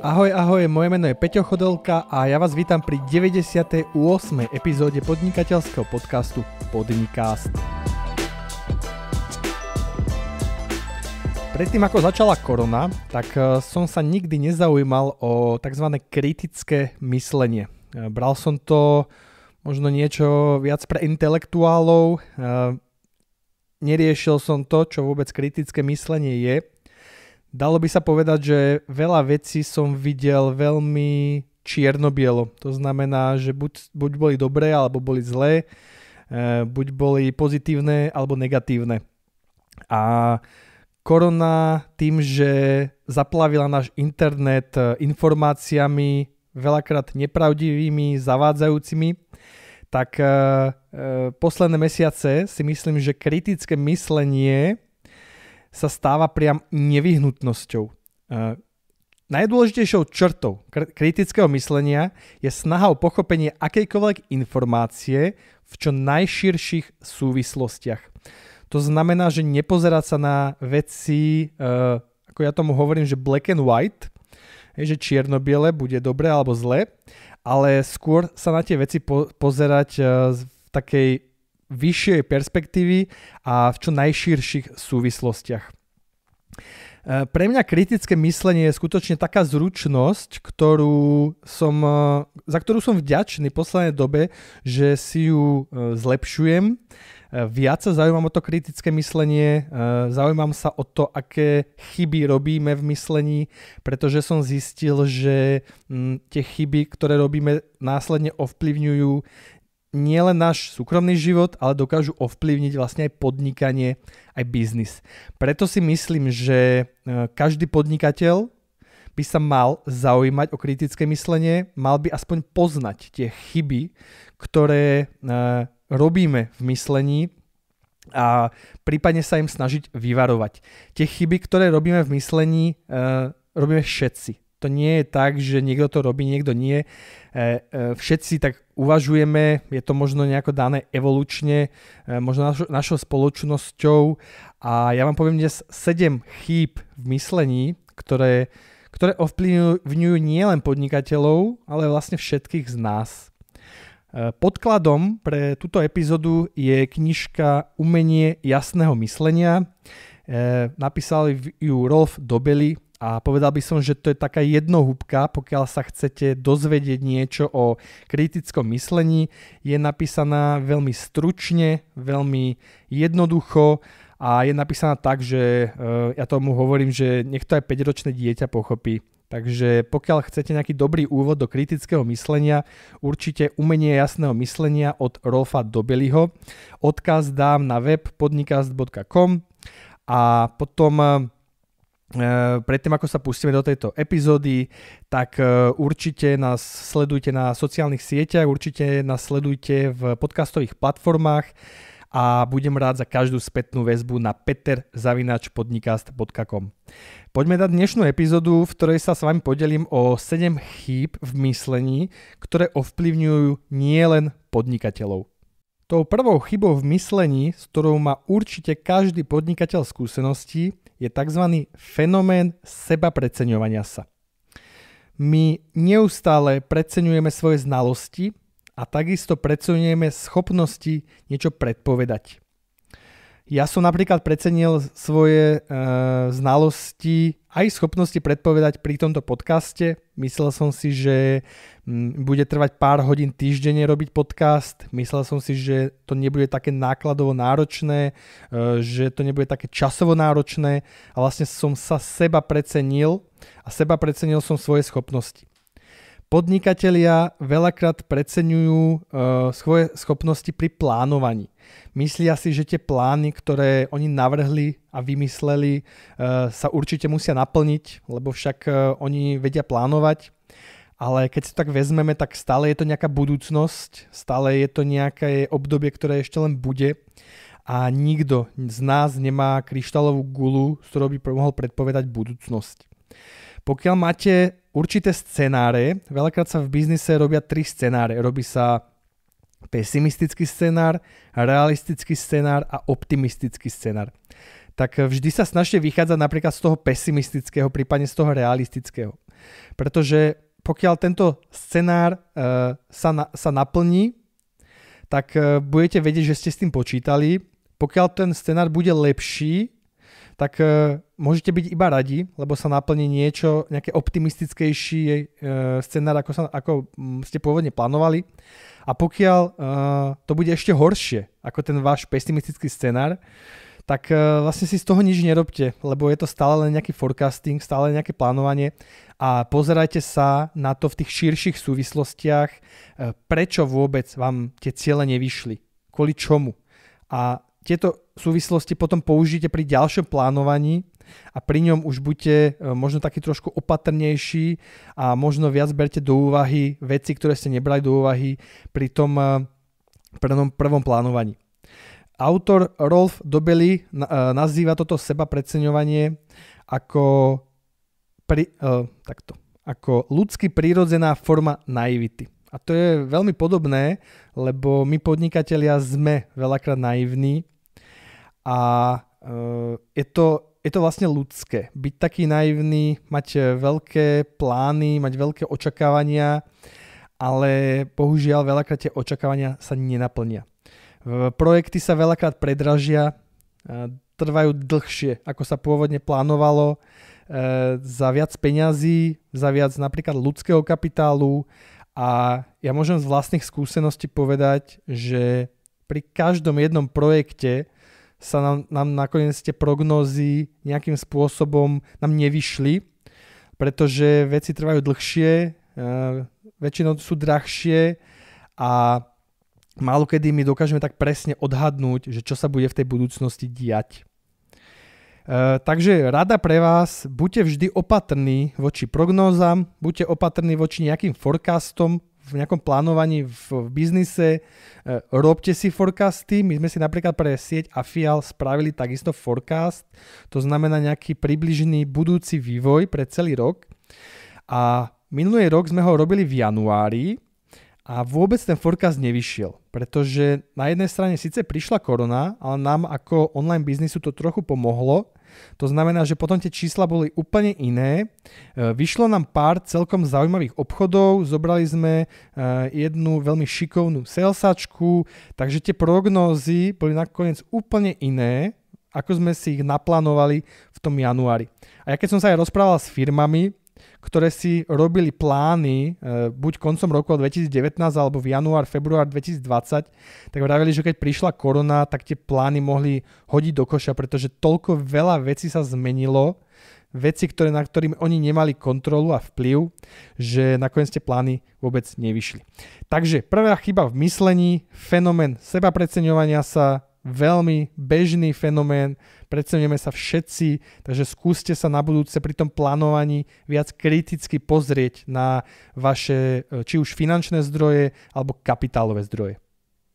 Ahoj, ahoj, moje meno je Peťo Chodelka a ja vás vítam pri 98. epizóde podnikateľského podcastu Podnikast. Predtým ako začala korona, tak eh, som sa nikdy nezaujímal o tzv. kritické myslenie. Eh, bral som to možno niečo viac pre intelektuálov, eh, neriešil som to, čo vôbec kritické myslenie je Dalo by sa povedať, že veľa vecí som videl veľmi čierno-bielo. To znamená, že buď, buď boli dobré, alebo boli zlé, eh, buď boli pozitívne, alebo negatívne. A korona tým, že zaplavila náš internet eh, informáciami veľakrát nepravdivými, zavádzajúcimi, tak eh, posledné mesiace si myslím, že kritické myslenie sa stáva priam nevyhnutnosťou. E, najdôležitejšou črtou kritického myslenia je snaha o pochopenie akejkoľvek informácie v čo najširších súvislostiach. To znamená, že nepozerať sa na veci, e, ako ja tomu hovorím, že black and white, že čierno-biele bude dobre alebo zle, ale skôr sa na tie veci pozerať e, v takej vyššej perspektívy a v čo najširších súvislostiach. E, pre mňa kritické myslenie je skutočne taká zručnosť, ktorú som, e, za ktorú som vďačný v poslednej dobe, že si ju e, zlepšujem. Viac sa zaujímam o to kritické myslenie, zaujímam sa o to, aké chyby robíme v myslení, pretože som zistil, že mm, tie chyby, ktoré robíme, následne ovplyvňujú nielen náš súkromný život, ale dokážu ovplyvniť vlastne aj podnikanie, aj biznis. Preto si myslím, že e, každý podnikateľ by sa mal zaujímať o kritické myslenie, mal by aspoň poznať tie chyby, ktoré e, robíme v myslení a prípadne sa im snažiť vyvarovať. Tie chyby, ktoré robíme v myslení, e, robíme všetci to nie je tak, že niekto to robí, niekto nie. E, e, všetci tak uvažujeme, je to možno nejako dané evolučne, e, možno našou spoločnosťou. A ja vám poviem dnes 7 chýb v myslení, ktoré, ktoré ovplyvňujú nielen podnikateľov, ale vlastne všetkých z nás. Podkladom pre túto epizódu je knižka Umenie jasného myslenia. Napísali ju Rolf Dobely, a povedal by som, že to je taká jednohúbka, pokiaľ sa chcete dozvedieť niečo o kritickom myslení. Je napísaná veľmi stručne, veľmi jednoducho a je napísaná tak, že e, ja tomu hovorím, že niekto aj 5-ročné dieťa pochopí. Takže pokiaľ chcete nejaký dobrý úvod do kritického myslenia, určite umenie jasného myslenia od Rolfa Dobeliho. Odkaz dám na web podnikast.com a potom E, predtým, ako sa pustíme do tejto epizódy, tak e, určite nás sledujte na sociálnych sieťach, určite nás sledujte v podcastových platformách a budem rád za každú spätnú väzbu na peterzavinačpodnikast.com. Poďme na dnešnú epizódu, v ktorej sa s vami podelím o 7 chýb v myslení, ktoré ovplyvňujú nielen podnikateľov. Tou prvou chybou v myslení, s ktorou má určite každý podnikateľ skúsenosti, je tzv. fenomén seba preceňovania sa. My neustále preceňujeme svoje znalosti a takisto preceňujeme schopnosti niečo predpovedať. Ja som napríklad precenil svoje e, znalosti aj schopnosti predpovedať pri tomto podcaste. Myslel som si, že mm, bude trvať pár hodín týždenne robiť podcast. Myslel som si, že to nebude také nákladovo náročné, e, že to nebude také časovo náročné a vlastne som sa seba precenil a seba precenil som svoje schopnosti. Podnikatelia veľakrát preceňujú uh, svoje schopnosti pri plánovaní. Myslia si, že tie plány, ktoré oni navrhli a vymysleli, uh, sa určite musia naplniť, lebo však uh, oni vedia plánovať. Ale keď si to tak vezmeme, tak stále je to nejaká budúcnosť, stále je to nejaké obdobie, ktoré ešte len bude a nikto z nás nemá kryštálovú gulu, z ktorou by mohol predpovedať budúcnosť. Pokiaľ máte určité scenáre. Veľakrát sa v biznise robia tri scenáre. Robí sa pesimistický scenár, realistický scenár a optimistický scenár. Tak vždy sa snažte vychádzať napríklad z toho pesimistického, prípadne z toho realistického. Pretože pokiaľ tento scenár uh, sa, na, sa naplní, tak uh, budete vedieť, že ste s tým počítali. Pokiaľ ten scenár bude lepší, tak e, môžete byť iba radi, lebo sa naplní niečo, nejaké optimistickejší e, scenár, ako, sa, ako ste pôvodne plánovali. A pokiaľ e, to bude ešte horšie ako ten váš pesimistický scenár, tak vlastne si z toho nič nerobte, lebo je to stále len nejaký forecasting, stále nejaké plánovanie a pozerajte sa na to v tých širších súvislostiach, prečo vôbec vám tie ciele nevyšli, kvôli čomu. A tieto súvislosti potom použijete pri ďalšom plánovaní a pri ňom už buďte e, možno taký trošku opatrnejší a možno viac berte do úvahy veci, ktoré ste nebrali do úvahy pri tom e, prvom plánovaní. Autor Rolf Dobely e, nazýva toto seba preceňovanie ako, pri, takto, ako ľudský prírodzená forma naivity. A to je veľmi podobné, lebo my podnikatelia sme veľakrát naivní a e, je to, je to vlastne ľudské. Byť taký naivný, mať veľké plány, mať veľké očakávania, ale bohužiaľ veľakrát tie očakávania sa nenaplnia. Projekty sa veľakrát predražia, e, trvajú dlhšie, ako sa pôvodne plánovalo, e, za viac peňazí, za viac napríklad ľudského kapitálu a ja môžem z vlastných skúseností povedať, že pri každom jednom projekte sa nám, nám nakoniec tie prognózy nejakým spôsobom nám nevyšli, pretože veci trvajú dlhšie, e, väčšinou sú drahšie a málo kedy my dokážeme tak presne odhadnúť, že čo sa bude v tej budúcnosti diať. E, takže rada pre vás, buďte vždy opatrní voči prognózam, buďte opatrní voči nejakým forecastom, v nejakom plánovaní v, biznise, e, robte si forecasty. My sme si napríklad pre sieť Afial spravili takisto forecast, to znamená nejaký približný budúci vývoj pre celý rok. A minulý rok sme ho robili v januári, a vôbec ten forecast nevyšiel, pretože na jednej strane síce prišla korona, ale nám ako online biznisu to trochu pomohlo. To znamená, že potom tie čísla boli úplne iné. E, vyšlo nám pár celkom zaujímavých obchodov, zobrali sme e, jednu veľmi šikovnú salesačku, takže tie prognózy boli nakoniec úplne iné, ako sme si ich naplánovali v tom januári. A ja keď som sa aj rozprával s firmami, ktoré si robili plány e, buď koncom roku 2019 alebo v január, február 2020, tak vravili, že keď prišla korona, tak tie plány mohli hodiť do koša, pretože toľko veľa vecí sa zmenilo, veci, ktoré, na ktorým oni nemali kontrolu a vplyv, že nakoniec tie plány vôbec nevyšli. Takže prvá chyba v myslení, fenomén seba preceňovania sa, veľmi bežný fenomén, predstavneme sa všetci, takže skúste sa na budúce pri tom plánovaní viac kriticky pozrieť na vaše e, či už finančné zdroje alebo kapitálové zdroje.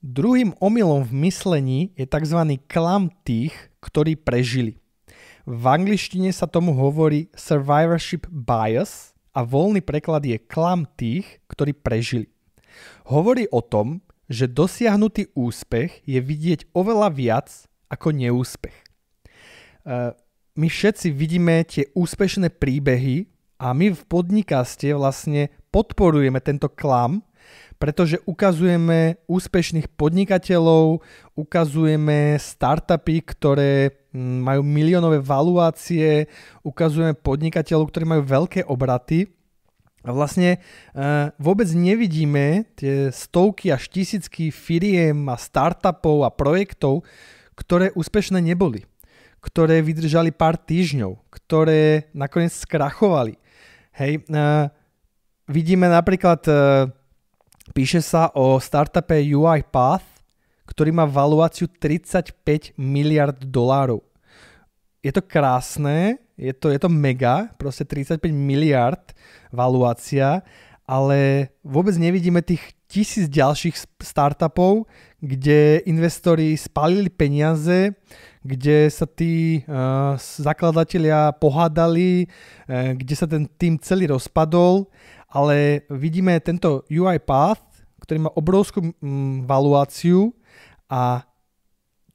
Druhým omylom v myslení je tzv. klam tých, ktorí prežili. V angličtine sa tomu hovorí survivorship bias a voľný preklad je klam tých, ktorí prežili. Hovorí o tom, že dosiahnutý úspech je vidieť oveľa viac ako neúspech. E, my všetci vidíme tie úspešné príbehy a my v podnikaste vlastne podporujeme tento klam, pretože ukazujeme úspešných podnikateľov, ukazujeme startupy, ktoré majú miliónové valuácie, ukazujeme podnikateľov, ktorí majú veľké obraty a vlastne uh, vôbec nevidíme tie stovky až tisícky firiem a startupov a projektov, ktoré úspešné neboli, ktoré vydržali pár týždňov, ktoré nakoniec skrachovali. Hej, uh, vidíme napríklad, uh, píše sa o startupe UiPath, ktorý má valuáciu 35 miliard dolárov. Je to krásne, je to, je to mega, proste 35 miliard valuácia, ale vôbec nevidíme tých tisíc ďalších startupov, kde investori spalili peniaze, kde sa tí uh, zakladatelia pohádali, uh, kde sa ten tým celý rozpadol, ale vidíme tento UiPath, ktorý má obrovskú mm, valuáciu a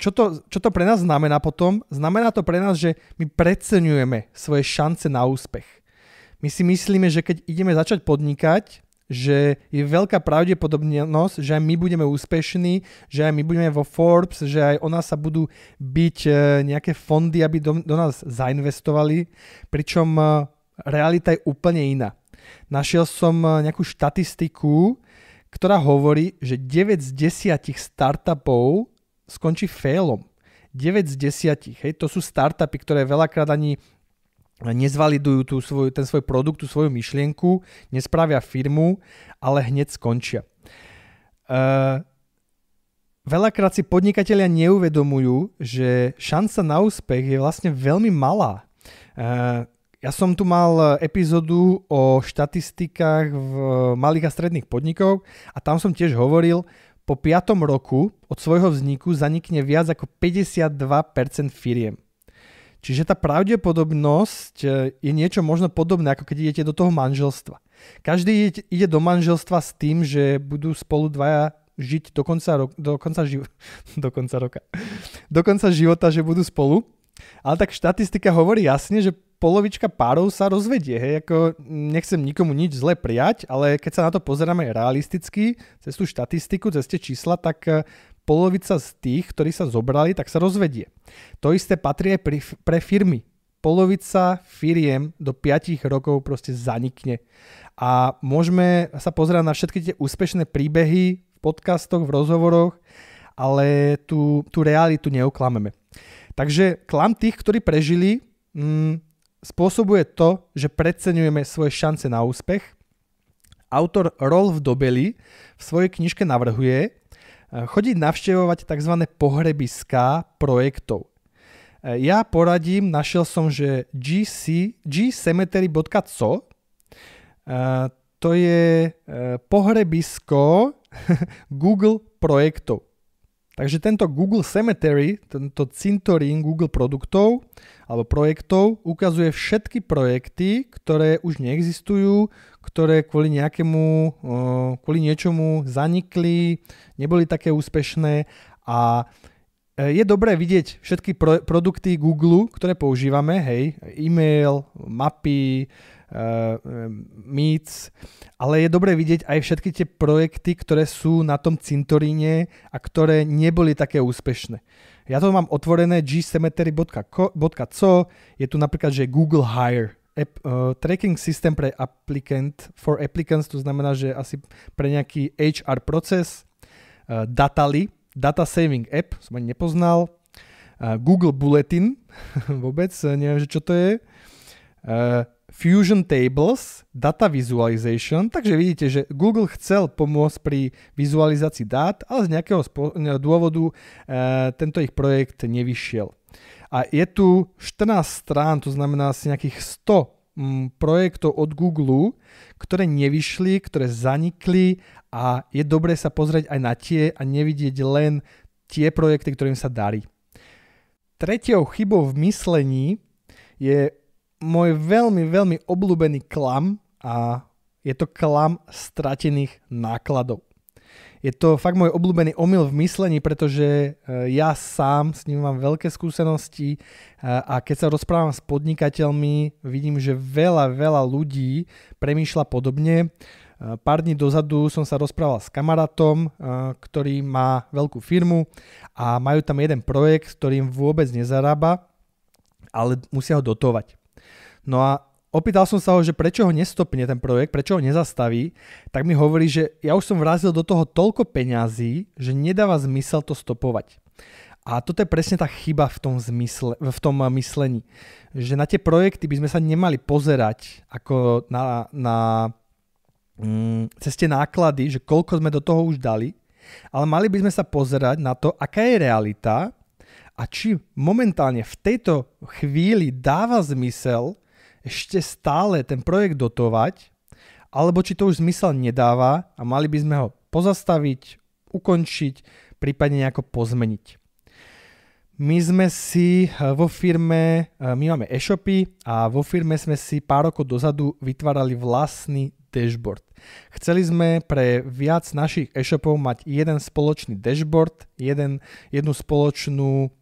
čo to, čo to pre nás znamená potom? Znamená to pre nás, že my preceňujeme svoje šance na úspech my si myslíme, že keď ideme začať podnikať, že je veľká pravdepodobnosť, že aj my budeme úspešní, že aj my budeme vo Forbes, že aj o nás sa budú byť e, nejaké fondy, aby do, do nás zainvestovali, pričom e, realita je úplne iná. Našiel som e, nejakú štatistiku, ktorá hovorí, že 9 z 10 startupov skončí failom. 9 z 10, hej, to sú startupy, ktoré veľakrát ani nezvalidujú tú svoj, ten svoj produkt, tú svoju myšlienku, nespravia firmu, ale hneď skončia. Uh, veľakrát si podnikatelia neuvedomujú, že šanca na úspech je vlastne veľmi malá. Uh, ja som tu mal epizódu o štatistikách v e, malých a stredných podnikov a tam som tiež hovoril, po 5. roku od svojho vzniku zanikne viac ako 52% firiem. Čiže tá pravdepodobnosť e, je niečo možno podobné, ako keď idete do toho manželstva. Každý ide do manželstva s tým, že budú spolu dvaja žiť do konca, ro- do konca, ži- do konca roka. Do konca života, že budú spolu. Ale tak štatistika hovorí jasne, že polovička párov sa rozvedie. Hej, ako nechcem nikomu nič zle prijať, ale keď sa na to pozeráme realisticky, cez tú štatistiku, cez tie čísla, tak e, polovica z tých, ktorí sa zobrali, tak sa rozvedie. To isté patrí aj pre firmy. Polovica firiem do 5 rokov proste zanikne. A môžeme sa pozerať na všetky tie úspešné príbehy v podcastoch, v rozhovoroch, ale tú, tú realitu neoklameme. Takže klam tých, ktorí prežili, mm, spôsobuje to, že preceňujeme svoje šance na úspech. Autor Rolf Dobelli v svojej knižke navrhuje, chodiť navštevovať tzv. pohrebiská projektov. Ja poradím, našiel som, že GC, gcemetery.co e, to je e, pohrebisko Google projektov. Takže tento Google Cemetery, tento cintorín Google produktov alebo projektov ukazuje všetky projekty, ktoré už neexistujú, ktoré kvôli nejakému, kvôli niečomu zanikli, neboli také úspešné a e, je dobré vidieť všetky pro- produkty Google, ktoré používame, hej, e-mail, mapy, Eh, Meets, ale je dobre vidieť aj všetky tie projekty, ktoré sú na tom cintoríne a ktoré neboli také úspešné. Ja to mám otvorené gcemetery.co, je tu napríklad, že Google Hire, app, uh, tracking system pre applicant, for applicants, to znamená, že asi pre nejaký HR proces, uh, eh, Datali, Data Saving App, som ani nepoznal, uh, Google Bulletin, vôbec neviem, že čo to je, uh, Fusion Tables, Data Visualization, takže vidíte, že Google chcel pomôcť pri vizualizácii dát, ale z nejakého spo- e, dôvodu e, tento ich projekt nevyšiel. A je tu 14 strán, to znamená asi nejakých 100 m, mm, projektov od Google, ktoré nevyšli, ktoré zanikli a je dobré sa pozrieť aj na tie a nevidieť len tie projekty, ktorým sa darí. Tretiou chybou v myslení je môj veľmi, veľmi obľúbený klam a je to klam stratených nákladov. Je to fakt môj obľúbený omyl v myslení, pretože e, ja sám s ním mám veľké skúsenosti e, a keď sa rozprávam s podnikateľmi, vidím, že veľa, veľa ľudí premýšľa podobne. E, pár dní dozadu som sa rozprával s kamarátom, ktorý má veľkú firmu a majú tam jeden projekt, ktorým vôbec nezarába, ale musia ho dotovať. No a opýtal som sa ho, že prečo ho nestopne ten projekt, prečo ho nezastaví, tak mi hovorí, že ja už som vrazil do toho toľko peňazí, že nedáva zmysel to stopovať. A toto je presne tá chyba v tom, zmysle, v tom myslení. Že na tie projekty by sme sa nemali pozerať ako na, na mm, ceste náklady, že koľko sme do toho už dali, ale mali by sme sa pozerať na to, aká je realita a či momentálne v tejto chvíli dáva zmysel ešte stále ten projekt dotovať, alebo či to už zmysel nedáva a mali by sme ho pozastaviť, ukončiť, prípadne nejako pozmeniť. My sme si eh, vo firme, eh, my máme e-shopy a vo firme sme si pár rokov dozadu vytvárali vlastný dashboard. Chceli sme pre viac našich e-shopov mať jeden spoločný dashboard, jeden, jednu spoločnú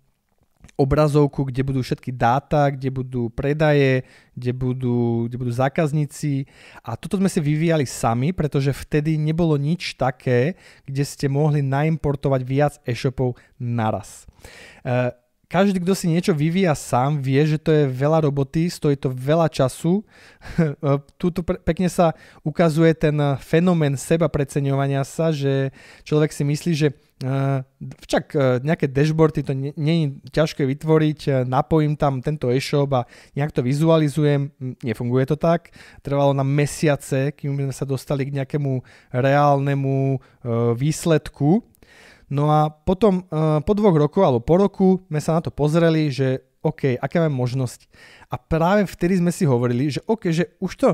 obrazovku, kde budú všetky dáta, kde budú predaje, kde budú, kde budú zákazníci. A toto sme si vyvíjali sami, pretože vtedy nebolo nič také, kde ste mohli naimportovať viac e-shopov naraz. Uh, každý, kto si niečo vyvíja sám, vie, že to je veľa roboty, stojí to veľa času. Tuto pekne sa ukazuje ten eh, fenomén seba preceňovania sa, že človek si myslí, že eh, však eh, nejaké dashboardy to nie, je ťažké vytvoriť, napojím tam tento e-shop a nejak to vizualizujem, hm, nefunguje to tak. Trvalo nám mesiace, kým sme sa dostali k nejakému reálnemu výsledku No a potom eh, po dvoch rokoch alebo po roku sme sa na to pozreli, že OK, aké máme možnosti. A práve vtedy sme si hovorili, že OK, že už to,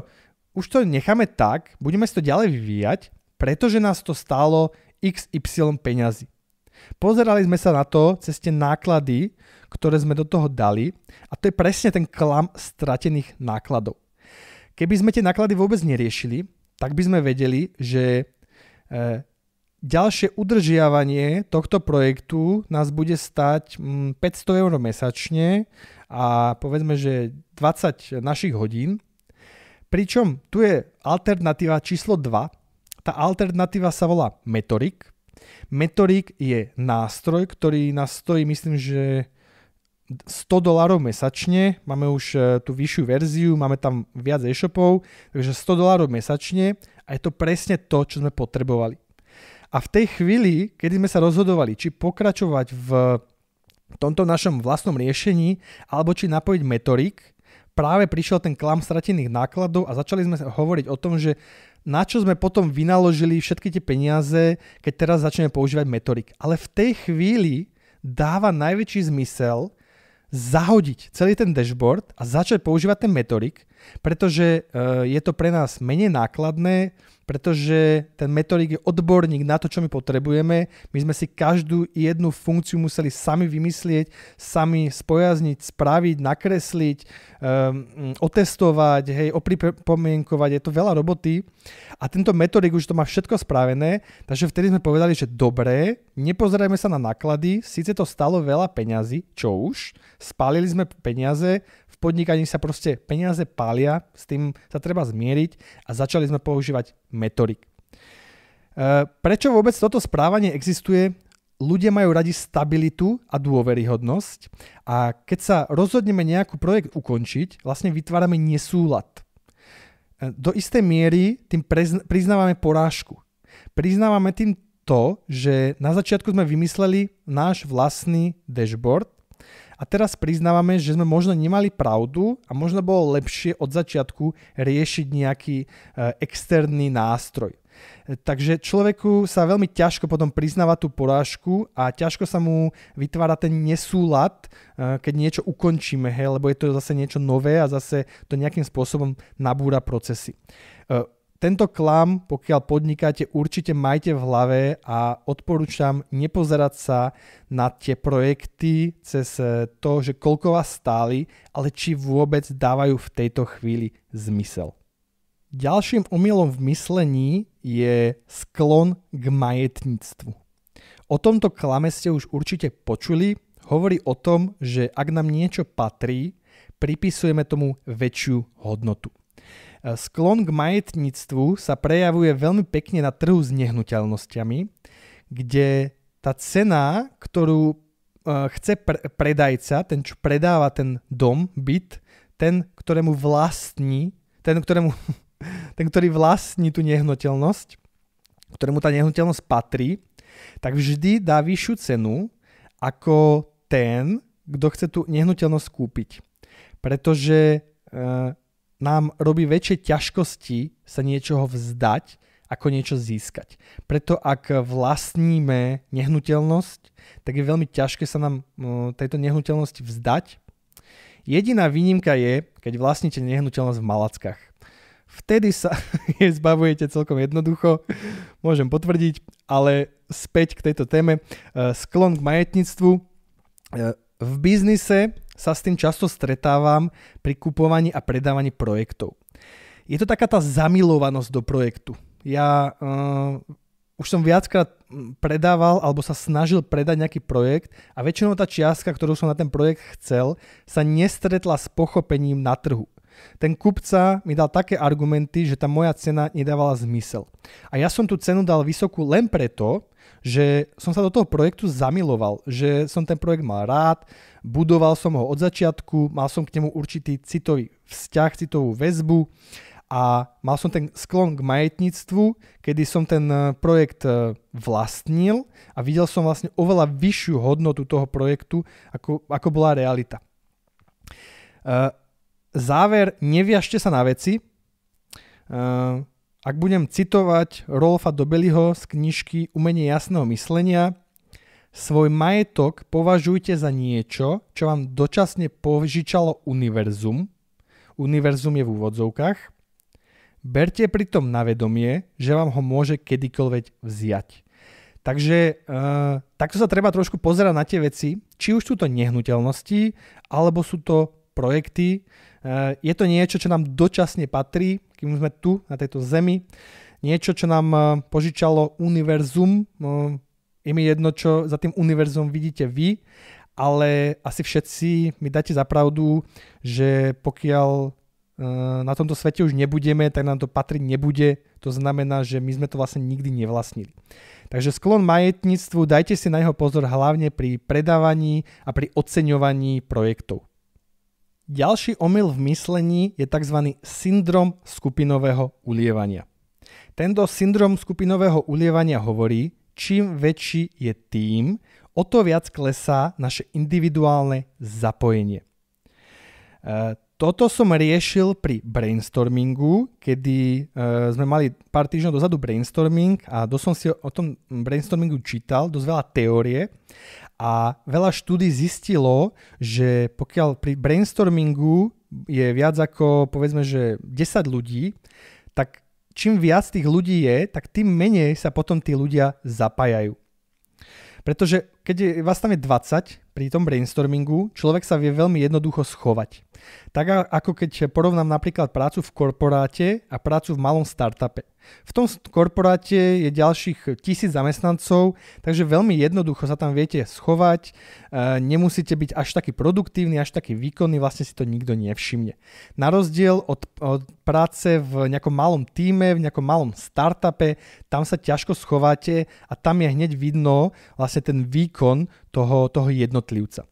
už to necháme tak, budeme si to ďalej vyvíjať, pretože nás to stálo XY peňazí. Pozerali sme sa na to cez tie náklady, ktoré sme do toho dali a to je presne ten klam stratených nákladov. Keby sme tie náklady vôbec neriešili, tak by sme vedeli, že eh, ďalšie udržiavanie tohto projektu nás bude stať 500 mm, eur mesačne a povedzme, že 20 našich hodín. Pričom tu je alternatíva číslo 2. Tá alternatíva sa volá Metoric. Metoric je nástroj, ktorý nás stojí, myslím, že 100 dolárov mesačne, máme už e, tú vyššiu verziu, máme tam viac e-shopov, takže 100 dolárov mesačne a je to presne to, čo sme potrebovali. A v tej chvíli, kedy sme sa rozhodovali, či pokračovať v tomto našom vlastnom riešení, alebo či napojiť metorik, práve prišiel ten klam stratených nákladov a začali sme hovoriť o tom, že na čo sme potom vynaložili všetky tie peniaze, keď teraz začneme používať metorik. Ale v tej chvíli dáva najväčší zmysel zahodiť celý ten dashboard a začať používať ten metorik, pretože eh, je to pre nás menej nákladné, pretože ten metodik je odborník na to, čo my potrebujeme. My sme si každú jednu funkciu museli sami vymyslieť, sami spojazniť, spraviť, nakresliť, um, otestovať, hej, opripomienkovať, je to veľa roboty. A tento metodik už to má všetko spravené, takže vtedy sme povedali, že dobré, nepozerajme sa na náklady, síce to stalo veľa peňazí, čo už, spálili sme peniaze, v podnikaní sa proste peniaze pália, s tým sa treba zmieriť a začali sme používať metodik. E, prečo vôbec toto správanie existuje? Ľudia majú radi stabilitu a dôveryhodnosť a keď sa rozhodneme nejakú projekt ukončiť, vlastne vytvárame nesúlad. E, do istej miery tým priznávame porážku. Priznávame tým to, že na začiatku sme vymysleli náš vlastný dashboard a teraz priznávame, že sme možno nemali pravdu a možno bolo lepšie od začiatku riešiť nejaký e, externý nástroj. Takže človeku sa veľmi ťažko potom priznáva tú porážku a ťažko sa mu vytvára ten nesúlad, e, keď niečo ukončíme, hej, lebo je to zase niečo nové a zase to nejakým spôsobom nabúra procesy. E, tento klam, pokiaľ podnikáte, určite majte v hlave a odporúčam nepozerať sa na tie projekty cez e, to, že koľko vás stáli, ale či vôbec dávajú v tejto chvíli zmysel. Ďalším omylom v myslení je sklon k majetníctvu. O tomto klame ste už určite počuli, hovorí o tom, že ak nám niečo patrí, pripisujeme tomu väčšiu hodnotu. Sklon k majetníctvu sa prejavuje veľmi pekne na trhu s nehnuteľnosťami, kde tá cena, ktorú e, chce pre- predajca, ten, čo predáva ten dom, byt, ten, ktorému vlastní, ten, ktorému, ten, ktorý vlastní tú nehnuteľnosť, ktorému tá nehnuteľnosť patrí, tak vždy dá vyššiu cenu ako ten, kto chce tú nehnuteľnosť kúpiť. Pretože e, nám robí väčšie ťažkosti sa niečoho vzdať, ako niečo získať. Preto ak vlastníme nehnuteľnosť, tak je veľmi ťažké sa nám e, tejto nehnuteľnosti vzdať. Jediná výnimka je, keď vlastníte nehnuteľnosť v Malackách. Vtedy sa je zbavujete celkom jednoducho, môžem potvrdiť, ale späť k tejto téme. E, sklon k majetníctvu. E, v biznise sa s tým často stretávam pri kupovaní a predávaní projektov. Je to taká tá zamilovanosť do projektu. Ja uh, už som viackrát hm, predával alebo sa snažil predať nejaký projekt a väčšinou tá čiastka, ktorú som na ten projekt chcel, sa nestretla s pochopením na trhu. Ten kupca mi dal také argumenty, že tá moja cena nedávala zmysel. A ja som tú cenu dal vysokú len preto, že som sa do toho projektu zamiloval, že som ten projekt mal rád, budoval som ho od začiatku, mal som k nemu určitý citový vzťah, citovú väzbu a mal som ten sklon k majetníctvu, kedy som ten eh, projekt eh, vlastnil a videl som vlastne oveľa vyššiu hodnotu toho projektu, ako, ako bola realita. Eh, záver, neviažte sa na veci. Ak budem citovať Rolfa Dobeliho z knižky Umenie jasného myslenia, svoj majetok považujte za niečo, čo vám dočasne požičalo univerzum. Univerzum je v úvodzovkách. Berte pritom na vedomie, že vám ho môže kedykoľvek vziať. Takže uh, takto sa treba trošku pozerať na tie veci, či už sú to nehnuteľnosti, alebo sú to projekty. Uh, je to niečo, čo nám dočasne patrí, kým sme tu na tejto zemi. Niečo, čo nám uh, požičalo univerzum, uh, je mi jedno, čo za tým univerzum vidíte vy, ale asi všetci mi dáte za pravdu, že pokiaľ e, na tomto svete už nebudeme, tak nám to patriť nebude. To znamená, že my sme to vlastne nikdy nevlastnili. Takže sklon majetníctvu, dajte si na jeho pozor hlavne pri predávaní a pri oceňovaní projektov. Ďalší omyl v myslení je tzv. syndrom skupinového ulievania. Tento syndrom skupinového ulievania hovorí, čím väčší je tým, o to viac klesá naše individuálne zapojenie. E, toto som riešil pri brainstormingu, kedy e, sme mali pár týždňov dozadu brainstorming a dosť som si o tom brainstormingu čítal, dosť veľa teórie a veľa štúdí zistilo, že pokiaľ pri brainstormingu je viac ako povedzme, že 10 ľudí, tak čím viac tých ľudí je, tak tým menej sa potom tí ľudia zapájajú. Pretože keď je, vás tam je 20 pri tom brainstormingu, človek sa vie veľmi jednoducho schovať. Tak ako keď porovnám napríklad prácu v korporáte a prácu v malom startupe. V tom korporáte je ďalších tisíc zamestnancov, takže veľmi jednoducho sa tam viete schovať, e, nemusíte byť až taký produktívny, až taký výkonný, vlastne si to nikto nevšimne. Na rozdiel od, od práce v nejakom malom týme, v nejakom malom startupe, tam sa ťažko schováte a tam je hneď vidno vlastne ten výkon toho, toho jednotlivca.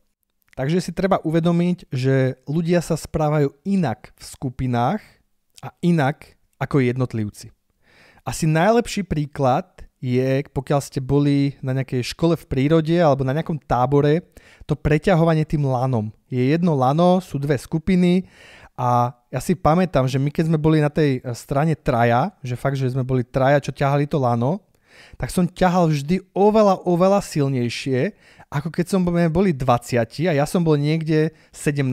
Takže si treba uvedomiť, že ľudia sa správajú inak v skupinách a inak ako jednotlivci. Asi najlepší príklad je, pokiaľ ste boli na nejakej škole v prírode alebo na nejakom tábore, to preťahovanie tým lanom. Je jedno lano, sú dve skupiny a ja si pamätám, že my keď sme boli na tej e, strane traja, že fakt, že sme boli traja, čo ťahali to lano, tak som ťahal vždy oveľa, oveľa silnejšie ako keď som boli 20 a ja som bol niekde 17,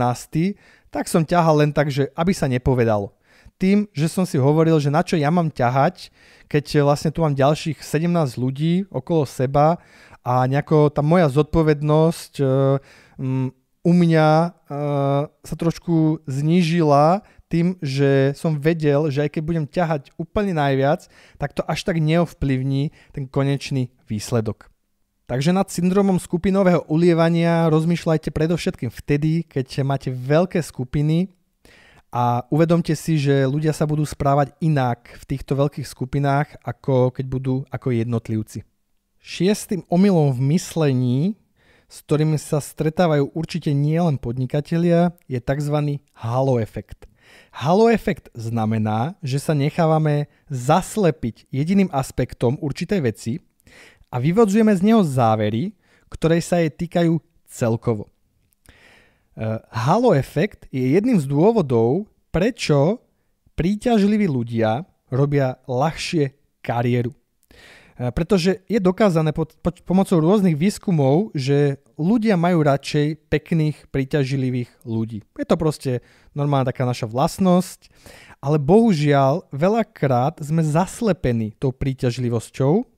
tak som ťahal len tak, že aby sa nepovedalo. Tým, že som si hovoril, že na čo ja mám ťahať, keď vlastne tu mám ďalších 17 ľudí okolo seba a nejako tá moja zodpovednosť um, u mňa uh, sa trošku znížila tým, že som vedel, že aj keď budem ťahať úplne najviac, tak to až tak neovplyvní ten konečný výsledok. Takže nad syndromom skupinového ulievania rozmýšľajte predovšetkým vtedy, keď máte veľké skupiny a uvedomte si, že ľudia sa budú správať inak v týchto veľkých skupinách, ako keď budú ako jednotlivci. Šiestým omylom v myslení, s ktorým sa stretávajú určite nielen podnikatelia, je tzv. halo efekt. Halo efekt znamená, že sa nechávame zaslepiť jediným aspektom určitej veci – a vyvodzujeme z neho závery, ktoré sa jej týkajú celkovo. E, halo efekt je jedným z dôvodov, prečo príťažliví ľudia robia ľahšie kariéru. E, pretože je dokázané pod, pod, pomocou rôznych výskumov, že ľudia majú radšej pekných, príťažlivých ľudí. Je to proste normálna taká naša vlastnosť, ale bohužiaľ veľakrát sme zaslepení tou príťažlivosťou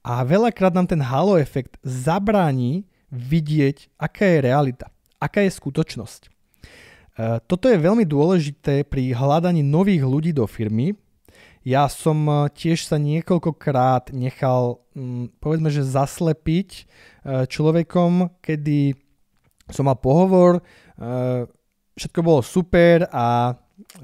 a veľakrát nám ten halo efekt zabráni vidieť, aká je realita, aká je skutočnosť. E, toto je veľmi dôležité pri hľadaní nových ľudí do firmy. Ja som e, tiež sa niekoľkokrát nechal, mm, povedzme, že zaslepiť e, človekom, kedy som mal pohovor, všetko bolo super a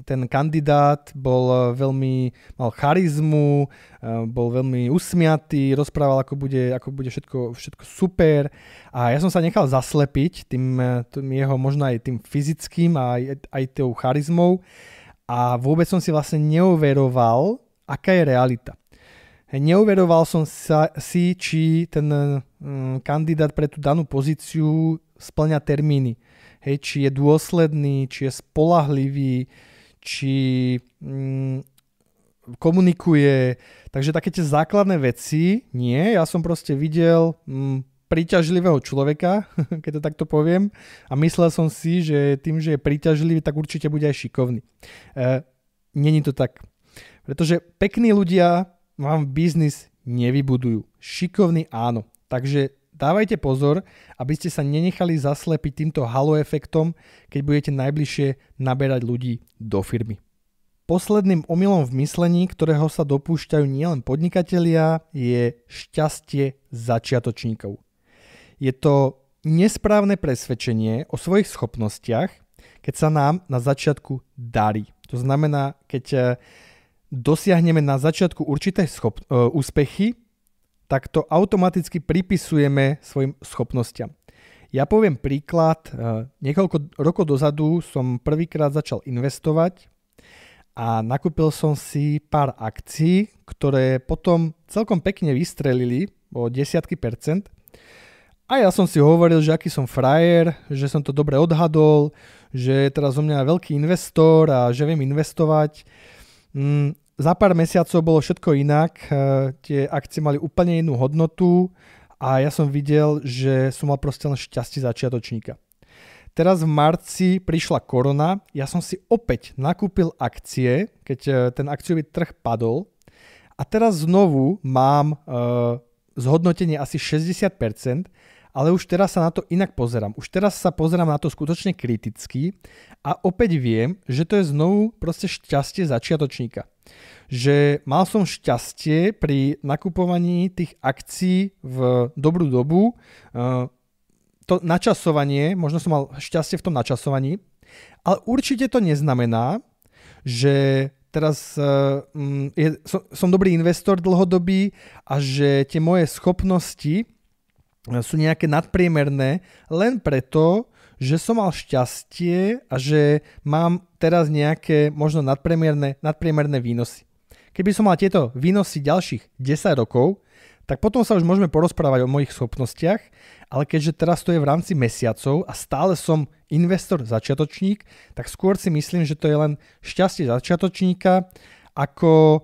ten kandidát bol eh, veľmi, mal charizmu, eh, bol veľmi usmiatý, rozprával, ako bude, ako bude všetko, všetko super a ja som sa nechal zaslepiť tým, eh, tým jeho možno aj tým fyzickým a aj, aj tou charizmou a vôbec som si vlastne neuveroval, aká je realita. Neuveroval som sa, si, či ten kandidát pre tú danú pozíciu splňa termíny. Hej, či je dôsledný, či je spolahlivý, či mm, komunikuje. Takže také tie základné veci nie. Ja som proste videl mm, príťažlivého človeka, keď to takto poviem, a myslel som si, že tým, že je príťažlivý, tak určite bude aj šikovný. E, Není to tak. Pretože pekní ľudia vám biznis nevybudujú. Šikovný áno. Takže Dávajte pozor, aby ste sa nenechali zaslepiť týmto halo efektom, keď budete najbližšie naberať ľudí do firmy. Posledným omylom v myslení, ktorého sa dopúšťajú nielen podnikatelia, je šťastie začiatočníkov. Je to nesprávne presvedčenie o svojich schopnostiach, keď sa nám na začiatku darí. To znamená, keď eh, dosiahneme na začiatku určité schop- eh, úspechy, tak to automaticky pripisujeme svojim schopnostiam. Ja poviem príklad, eh, niekoľko rokov dozadu som prvýkrát začal investovať a nakúpil som si pár akcií, ktoré potom celkom pekne vystrelili o desiatky percent. A ja som si hovoril, že aký som frajer, že som to dobre odhadol, že je teraz u mňa veľký investor a že viem investovať. Mm, za pár mesiacov bolo všetko inak, eh, tie akcie mali úplne inú hodnotu a ja som videl, že som mal proste len šťastie začiatočníka. Teraz v marci prišla korona, ja som si opäť nakúpil akcie, keď eh, ten akciový trh padol a teraz znovu mám eh, zhodnotenie asi 60%, ale už teraz sa na to inak pozerám. Už teraz sa pozerám na to skutočne kriticky a opäť viem, že to je znovu proste šťastie začiatočníka. Že mal som šťastie pri nakupovaní tých akcií v dobrú dobu, eh, to načasovanie, možno som mal šťastie v tom načasovaní, ale určite to neznamená, že teraz eh, mm, je, som, som dobrý investor dlhodobý a že tie moje schopnosti sú nejaké nadpriemerné len preto, že som mal šťastie a že mám teraz nejaké možno nadpriemerné, nadpriemerné výnosy. Keby som mal tieto výnosy ďalších 10 rokov, tak potom sa už môžeme porozprávať o mojich schopnostiach, ale keďže teraz to je v rámci mesiacov a stále som investor začiatočník, tak skôr si myslím, že to je len šťastie začiatočníka ako e,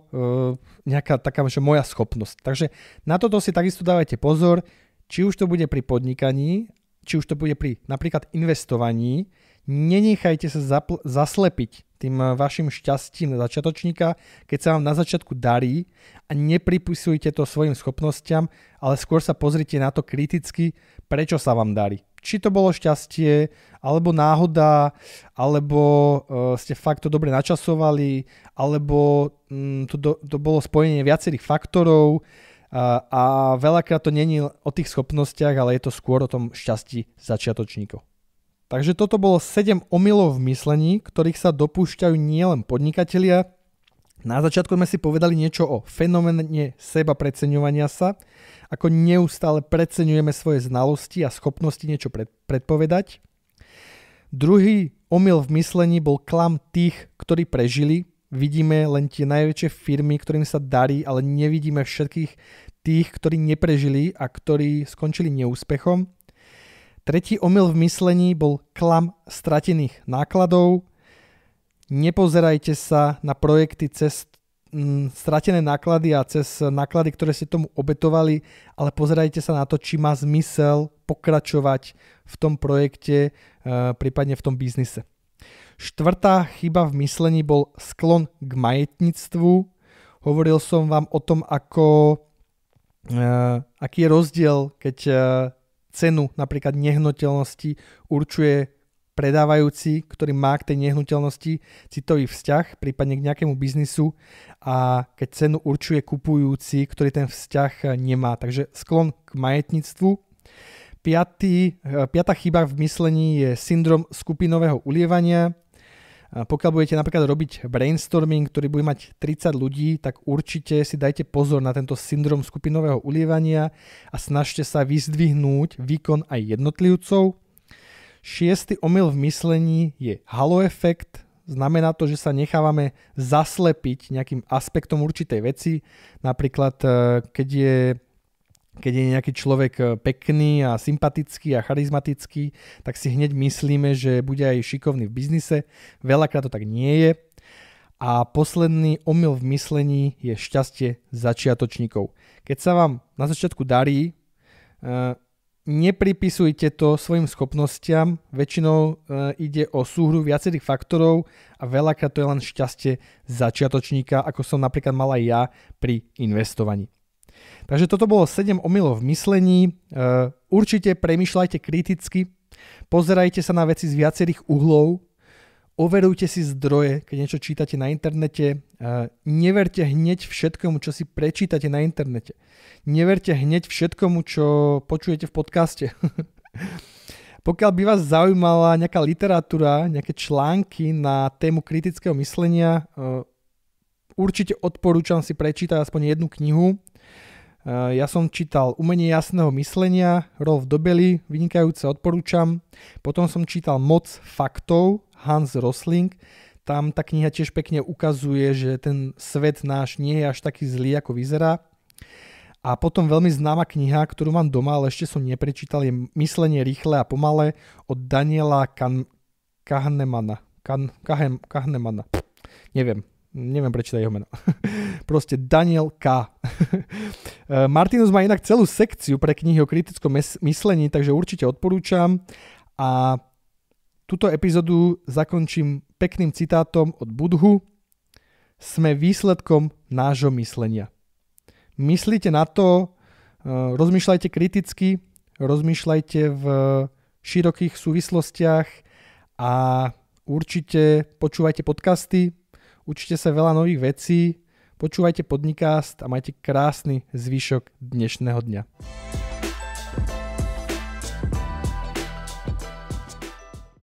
nejaká taká že moja schopnosť. Takže na toto si takisto dávajte pozor, či už to bude pri podnikaní, či už to bude pri napríklad investovaní, nenechajte sa zapl- zaslepiť tým eh, vašim šťastím začiatočníka, keď sa vám na začiatku darí a nepripisujte to svojim schopnosťam, ale skôr sa pozrite na to kriticky, prečo sa vám darí. Či to bolo šťastie, alebo náhoda, alebo eh, ste fakt to dobre načasovali, alebo mm, to, do, to bolo spojenie viacerých faktorov a veľakrát to není o tých schopnostiach, ale je to skôr o tom šťastí začiatočníkov. Takže toto bolo 7 omylov v myslení, ktorých sa dopúšťajú nielen podnikatelia. Na začiatku sme si povedali niečo o fenomene seba preceňovania sa, ako neustále preceňujeme svoje znalosti a schopnosti niečo predpovedať. Druhý omyl v myslení bol klam tých, ktorí prežili, vidíme len tie najväčšie firmy, ktorým sa darí, ale nevidíme všetkých tých, ktorí neprežili a ktorí skončili neúspechom. Tretí omyl v myslení bol klam stratených nákladov. Nepozerajte sa na projekty cez mm, stratené náklady a cez náklady, ktoré ste tomu obetovali, ale pozerajte sa na to, či má zmysel pokračovať v tom projekte, eh, prípadne v tom biznise. Štvrtá chyba v myslení bol sklon k majetníctvu. Hovoril som vám o tom, ako Eh, aký je rozdiel, keď eh, cenu napríklad nehnuteľnosti určuje predávajúci, ktorý má k tej nehnuteľnosti citový vzťah, prípadne k nejakému biznisu a keď cenu určuje kupujúci, ktorý ten vzťah eh, nemá. Takže sklon k majetníctvu. Piatý, piatá chyba v myslení je syndrom skupinového ulievania. Pokiaľ budete napríklad robiť brainstorming, ktorý bude mať 30 ľudí, tak určite si dajte pozor na tento syndrom skupinového ulievania a snažte sa vyzdvihnúť výkon aj jednotlivcov. Šiestý omyl v myslení je halo efekt, znamená to, že sa nechávame zaslepiť nejakým aspektom určitej veci, napríklad eh, keď je keď je nejaký človek eh, pekný a sympatický a charizmatický, tak si hneď myslíme, že bude aj šikovný v biznise. Veľakrát to tak nie je. A posledný omyl v myslení je šťastie začiatočníkov. Keď sa vám na začiatku darí, eh, nepripisujte to svojim schopnostiam, väčšinou eh, ide o súhru viacerých faktorov a veľakrát to je len šťastie začiatočníka, ako som napríklad mal aj ja pri investovaní. Takže toto bolo 7 omylov v myslení. E, určite premyšľajte kriticky, pozerajte sa na veci z viacerých uhlov, overujte si zdroje, keď niečo čítate na internete, e, neverte hneď všetkomu, čo si prečítate na internete. Neverte hneď všetkomu, čo počujete v podcaste. Pokiaľ by vás zaujímala nejaká literatúra, nejaké články na tému kritického myslenia, e, určite odporúčam si prečítať aspoň jednu knihu Eh, ja som čítal Umenie jasného myslenia, Rolf Dobely, vynikajúce odporúčam. Potom som čítal Moc faktov, Hans Rosling. Tam tá kniha tiež pekne ukazuje, že ten svet náš nie je až taký zlý, ako vyzerá. A potom veľmi známa kniha, ktorú mám doma, ale ešte som neprečítal, je Myslenie rýchle a pomalé od Daniela kan- Kahnemana. Kan- Kahem- Kahnemana. Neviem, neviem prečítať jeho meno. Proste Daniel K. Eh, Martinus má inak celú sekciu pre knihy o kritickom myslení, takže určite odporúčam. A túto epizódu zakončím pekným citátom od Budhu. Sme výsledkom nášho myslenia. Myslíte na to, eh, rozmýšľajte kriticky, rozmýšľajte v širokých súvislostiach a určite počúvajte podcasty, učite sa veľa nových vecí Počúvajte podnikást a majte krásny zvyšok dnešného dňa.